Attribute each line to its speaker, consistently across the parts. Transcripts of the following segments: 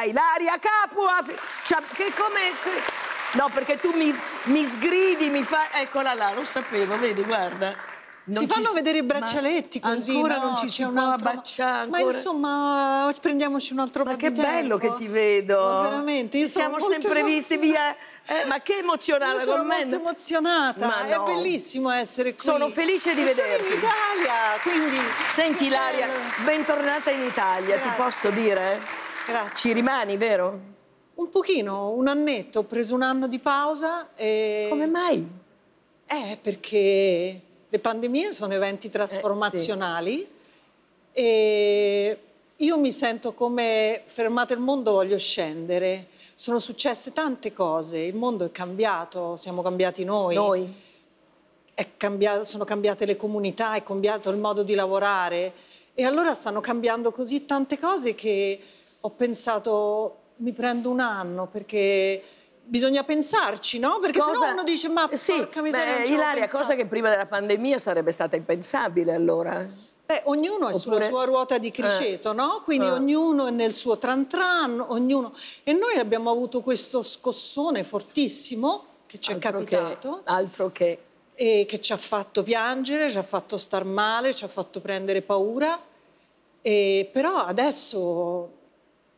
Speaker 1: da Ilaria Capua, cioè, che come... No, perché tu mi, mi sgridi, mi fai... Eccola là, lo sapevo, vedi, guarda. Non si fanno si... vedere i braccialetti ma
Speaker 2: così, ancora no? non ci c'è si un altro... baciare. Ma insomma, prendiamoci un altro braccialetto. ma po' che bello tempo. che ti vedo. Ma veramente, ci siamo sempre visti via eh, ma che emozionata Io sono molto emozionata, ma no. è bellissimo essere qui. Sono felice di e vederti. in Italia, quindi... Senti Ilaria, bentornata in Italia, Grazie. ti posso dire? Grazie. Ci rimani, vero? Un pochino, un annetto, ho preso un anno di pausa e... Come mai? Eh, perché le pandemie sono eventi trasformazionali eh, sì. e io mi sento come fermate il mondo, voglio scendere. Sono successe tante cose, il mondo è cambiato, siamo cambiati noi. Noi. Cambiato, sono cambiate le comunità, è cambiato il modo di lavorare e allora stanno cambiando così tante cose che ho pensato mi prendo un anno perché bisogna pensarci, no? Perché cosa... se no uno dice ma sì, porca miseria beh, Ilaria, cosa che
Speaker 1: prima della pandemia sarebbe stata impensabile allora?
Speaker 2: Beh, ognuno Oppure... è sulla sua ruota di eh. criceto, eh. no? Quindi eh. ognuno è nel suo tran tran, ognuno... E noi abbiamo avuto questo scossone fortissimo che ci è capitato. Che, altro che... E che ci ha fatto piangere, ci ha fatto star male, ci ha fatto prendere paura. E però adesso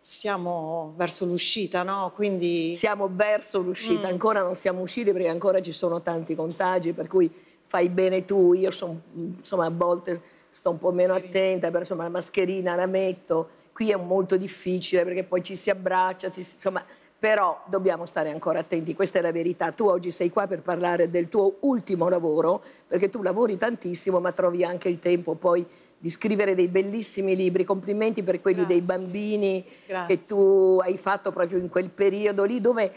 Speaker 2: siamo
Speaker 1: verso l'uscita, no? Quindi... Siamo verso l'uscita, mm. ancora non siamo usciti perché ancora ci sono tanti contagi, per cui fai bene tu, io sono, insomma, a volte sto un po' meno sì. attenta, però insomma la mascherina la metto, qui è molto difficile perché poi ci si abbraccia, ci insomma però dobbiamo stare ancora attenti, questa è la verità. Tu oggi sei qua per parlare del tuo ultimo lavoro, perché tu lavori tantissimo, ma trovi anche il tempo poi di scrivere dei bellissimi libri. Complimenti per quelli Grazie. dei bambini Grazie. che tu hai fatto proprio in quel periodo lì dove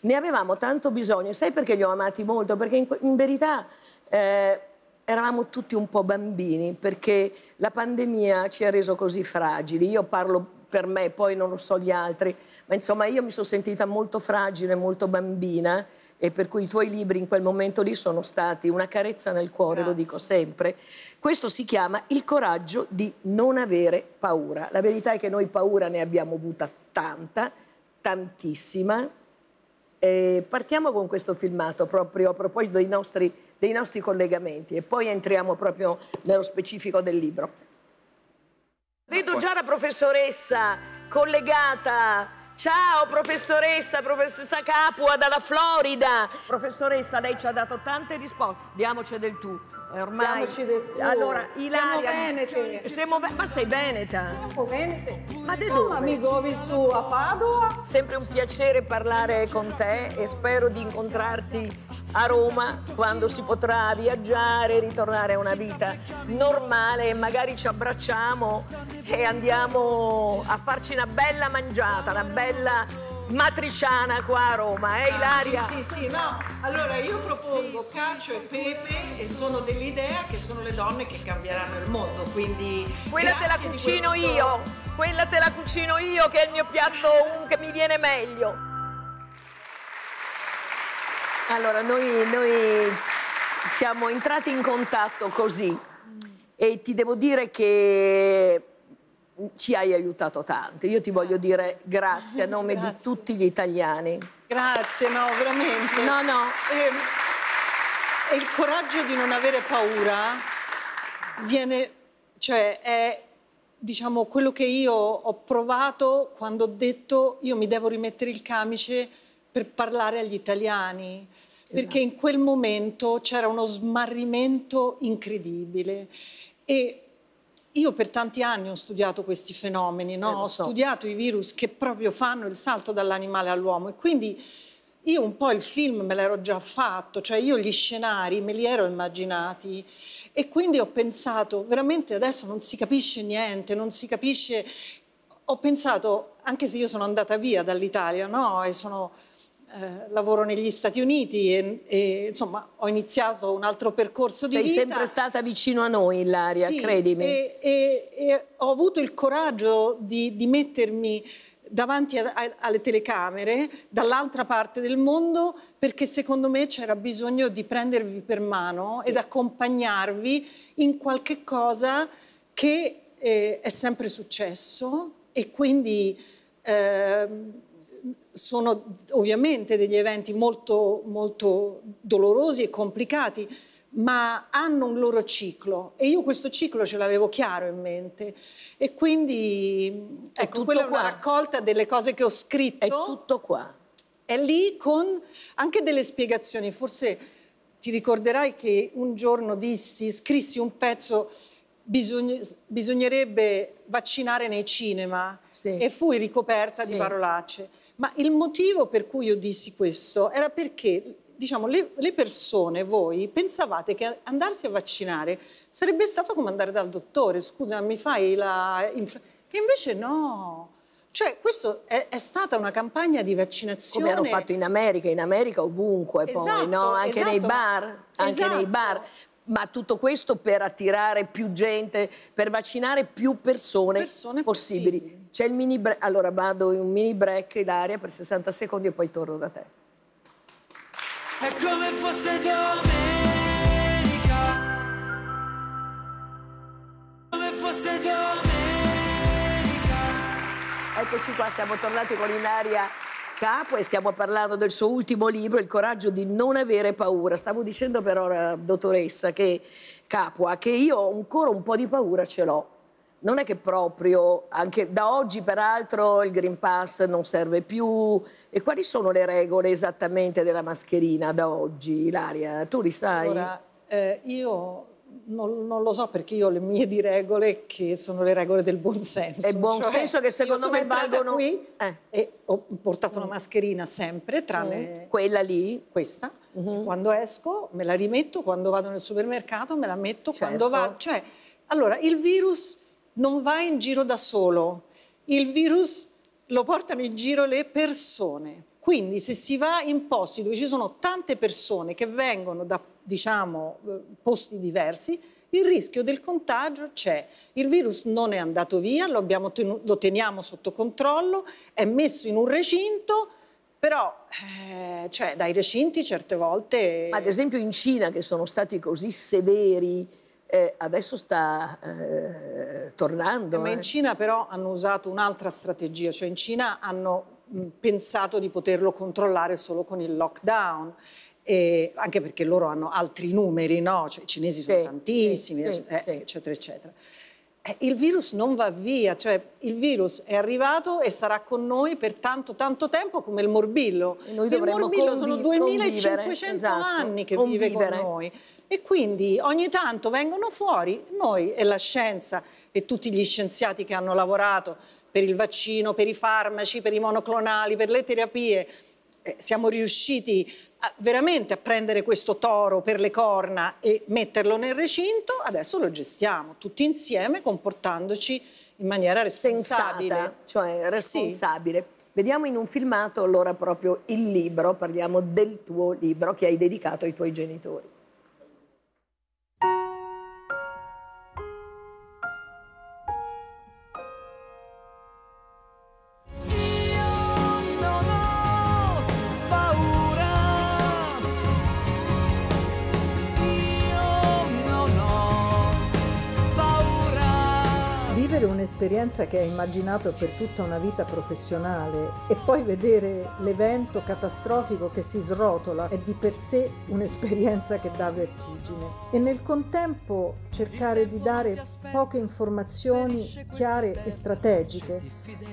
Speaker 1: ne avevamo tanto bisogno. Sai perché li ho amati molto? Perché in, in verità eh, eravamo tutti un po' bambini, perché la pandemia ci ha reso così fragili. Io parlo per me, poi non lo so gli altri, ma insomma io mi sono sentita molto fragile, molto bambina e per cui i tuoi libri in quel momento lì sono stati una carezza nel cuore, Grazie. lo dico sempre. Questo si chiama il coraggio di non avere paura. La verità è che noi paura ne abbiamo avuta tanta, tantissima. E partiamo con questo filmato proprio a proposito dei nostri, dei nostri collegamenti e poi entriamo proprio nello specifico del libro. Vedo poi... già la professoressa collegata. Ciao professoressa, professoressa Capua dalla Florida. Professoressa, lei ci ha dato tante risposte. Diamoci del tu. Eh, ormai. Allora, Ilaria. Siamo venete. Siamo ve ma sei veneta? Siamo venete. Ma di dove? Ma mi trovi su a Padova. Sempre un piacere parlare con te e spero di incontrarti a Roma quando si potrà viaggiare, ritornare a una vita normale magari ci abbracciamo e andiamo a farci una bella mangiata, una bella matriciana qua a Roma, eh ah, Ilaria? sì,
Speaker 2: sì, sì, no. Allora io
Speaker 1: propongo Cacio e Pepe e sono dell'idea che sono le donne che cambieranno il mondo, quindi... Quella te la cucino questo... io, quella te la cucino io che è il mio piatto che mi viene meglio. Allora, noi, noi siamo entrati in contatto così e ti devo dire che ci hai aiutato tanto. Io ti voglio dire grazie a nome grazie. di tutti gli italiani.
Speaker 2: Grazie, no, veramente. No, no. E, ehm, e il coraggio di non avere paura viene, cioè è diciamo quello che io ho provato quando ho detto io mi devo rimettere il camice per parlare agli italiani. Esatto. Perché in quel momento c'era uno smarrimento incredibile e io per tanti anni ho studiato questi fenomeni, no? eh, ho so. studiato i virus che proprio fanno il salto dall'animale all'uomo e quindi io un po' il film me l'ero già fatto, cioè io gli scenari me li ero immaginati e quindi ho pensato, veramente adesso non si capisce niente, non si capisce... Ho pensato, anche se io sono andata via dall'Italia, no? E sono eh, lavoro negli Stati Uniti e, e, insomma ho iniziato un altro percorso Sei di vita. Sei sempre stata
Speaker 1: vicino a noi Ilaria, sì, credimi. E,
Speaker 2: e, e, ho avuto il coraggio di, di mettermi davanti a, a, alle telecamere dall'altra parte del mondo perché secondo me c'era bisogno di prendervi per mano sì. ed accompagnarvi in qualche cosa che eh, è sempre successo e quindi... Eh, sono ovviamente degli eventi molto, molto dolorosi e complicati, ma hanno un loro ciclo e io questo ciclo ce l'avevo chiaro in mente e quindi è ecco, quella qua. è una raccolta delle cose che ho scritto. È tutto qua. È lì con anche delle spiegazioni, forse ti ricorderai che un giorno dissi, scrissi un pezzo bisogn bisognerebbe vaccinare nei cinema sì. e fui ricoperta sì. di parolacce. Ma il motivo per cui io dissi questo era perché diciamo, le, le, persone, voi, pensavate che andarsi a vaccinare sarebbe stato come andare dal dottore, scusa, mi fai la... che invece no. Cioè, questa è, è,
Speaker 1: stata una campagna di vaccinazione. Come hanno fatto in America, in America ovunque esatto, poi, no? Esatto, anche esatto. nei bar, anche esatto. nei bar. Ma tutto questo per attirare più gente, per vaccinare più persone, persone possibili. possibili. C'è il mini break, allora vado in un mini break in aria per 60 secondi e poi torno da te.
Speaker 2: È come fosse
Speaker 1: domenica. Come fosse domenica. Eccoci qua, siamo tornati con in aria capo e stiamo parlando del suo ultimo libro, Il coraggio di non avere paura. Stavo dicendo però, dottoressa, che Capua, ah, che io ancora un po' di paura ce l'ho. Non è che proprio, anche da oggi peraltro il Green Pass non serve più. E quali sono le regole esattamente della mascherina da oggi, Ilaria? Tu li sai? Allora,
Speaker 2: eh, io non, non, lo so perché io ho le mie di regole che sono le regole del buonsenso. È buonsenso cioè, che secondo me valgono qui eh. e ho portato mm. una mascherina sempre, tranne mm. quella lì, questa. Mm -hmm. Quando esco me la rimetto, quando vado nel supermercato me la metto, certo. quando va... Cioè, allora, il virus non va in giro da solo, il virus lo portano in giro le persone. Quindi se si va in posti dove ci sono tante persone che vengono da diciamo, eh, posti diversi, il rischio del contagio c'è. Il virus non è andato via, lo, tenuto, lo teniamo sotto controllo, è messo
Speaker 1: in un recinto, però eh, cioè, dai recinti certe volte... Ad esempio in Cina, che sono stati così severi, eh, adesso sta eh, tornando. ma in eh.
Speaker 2: Cina però hanno usato un'altra strategia, cioè in Cina hanno pensato di poterlo controllare solo con il lockdown. E anche perché loro hanno altri numeri, no? cioè, i cinesi sono tantissimi, sì, eccetera, eh, cioè, sì. eccetera, eccetera. Eh, il virus non va via, cioè il virus è arrivato e sarà con noi per tanto tanto tempo come il morbillo. E noi il morbillo sono 2500 esatto, anni che convivere. vive con noi. E quindi ogni tanto vengono fuori noi e la scienza e tutti gli scienziati che hanno lavorato per il vaccino, per i farmaci, per i monoclonali, per le terapie. Eh, siamo riusciti a, veramente a prendere questo toro per le corna e metterlo nel recinto, adesso lo gestiamo tutti insieme
Speaker 1: comportandoci in maniera responsabile. Sensata, cioè responsabile. Sì. Vediamo in un filmato allora proprio il libro, parliamo del tuo libro che hai dedicato ai tuoi genitori.
Speaker 2: un'esperienza che hai immaginato per tutta una vita professionale e poi vedere l'evento catastrofico che si srotola è di per sé un'esperienza che dà vertigine e nel contempo cercare di dare poche informazioni chiare e strategiche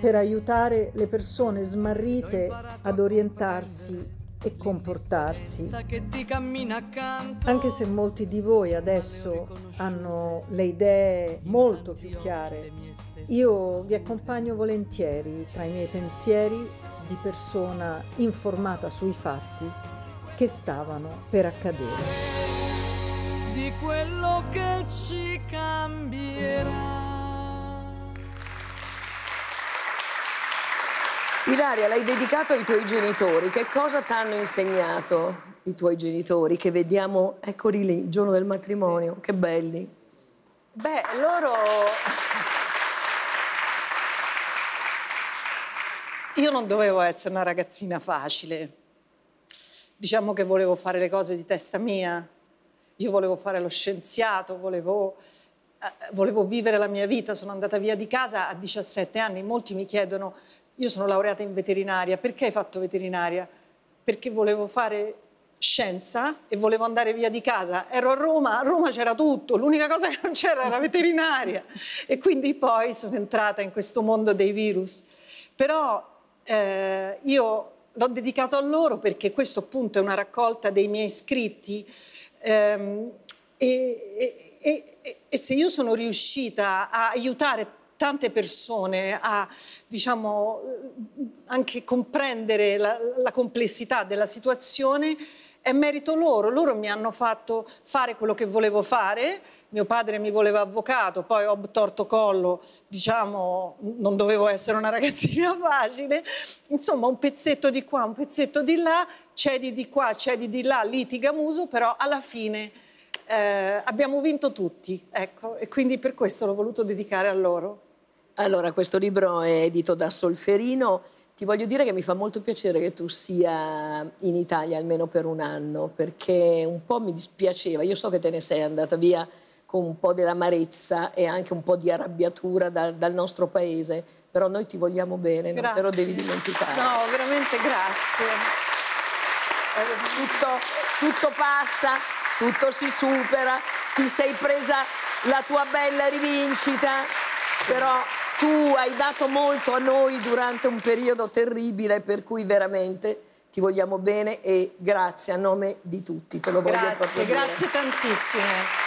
Speaker 2: per aiutare le persone smarrite ad orientarsi e comportarsi. Anche se molti di voi adesso hanno le idee molto più chiare, io vi accompagno volentieri tra i miei pensieri di persona informata sui fatti che stavano per accadere.
Speaker 1: Di quello che ci cambierà. Ilaria, l'hai dedicato ai tuoi genitori. Che cosa ti hanno insegnato i tuoi genitori che vediamo, eccoli lì, il giorno del matrimonio? Che belli. Beh, loro...
Speaker 2: Io non dovevo essere una ragazzina facile. Diciamo che volevo fare le cose di testa mia. Io volevo fare lo scienziato, volevo eh, volevo vivere la mia vita, sono andata via di casa a 17 anni, molti mi chiedono io sono laureata in veterinaria, perché hai fatto veterinaria? Perché volevo fare scienza e volevo andare via di casa. Ero a Roma, a Roma c'era tutto, l'unica cosa che non c'era era veterinaria. E quindi poi sono entrata in questo mondo dei virus. Però eh, io l'ho dedicato a loro perché questo appunto è una raccolta dei miei scritti ehm, e, e, e, e se io sono riuscita a aiutare tante persone a diciamo, eh, anche comprendere la, la complessità della situazione è merito loro, loro mi hanno fatto fare quello che volevo fare, mio padre mi voleva avvocato, poi ho torto collo, diciamo, non dovevo essere una ragazzina facile, insomma un pezzetto di qua, un pezzetto di là, cedi di qua, cedi di là, litiga muso, però alla fine eh, abbiamo vinto tutti, ecco, e quindi per questo l'ho voluto
Speaker 1: dedicare a loro. Allora, questo libro è edito da Solferino. Ti voglio dire che mi fa molto piacere che tu sia in Italia almeno per un anno, perché un po' mi dispiaceva. Io so che te ne sei andata via con un po' dell'amarezza e anche un po' di arrabbiatura da, dal nostro paese, però noi ti vogliamo bene, grazie. non te lo devi dimenticare. No, veramente grazie. Eh, tutto, tutto passa, tutto si supera, ti sei presa la tua bella rivincita, sì. però tu hai dato molto a noi durante un periodo terribile per cui veramente ti vogliamo bene e grazie a nome di tutti, te lo grazie, proprio dire. Grazie tantissime.